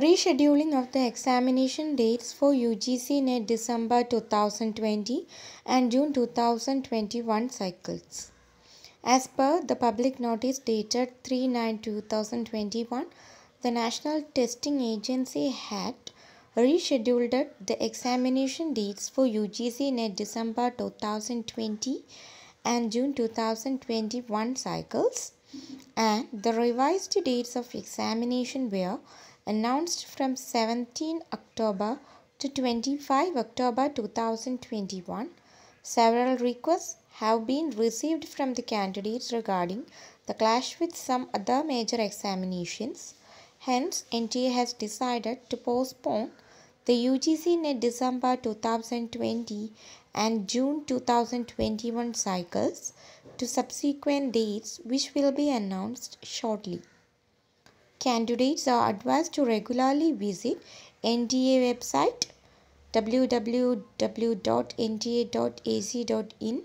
Rescheduling of the examination dates for UGC NET December 2020 and June 2021 cycles. As per the public notice dated 3 9 2021, the National Testing Agency had rescheduled the examination dates for UGC NET December 2020 and June 2021 cycles and the revised dates of examination were announced from 17 October to 25 October 2021. Several requests have been received from the candidates regarding the clash with some other major examinations. Hence, NTA has decided to postpone the UGC net December 2020 and June 2021 cycles to subsequent dates which will be announced shortly. Candidates are advised to regularly visit NDA website www.nta.ac.in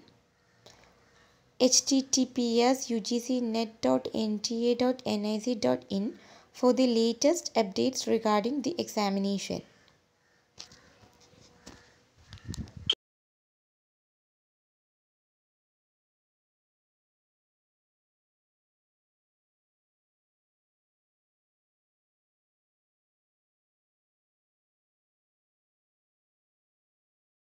https ugcnet.nta.nic.in for the latest updates regarding the examination.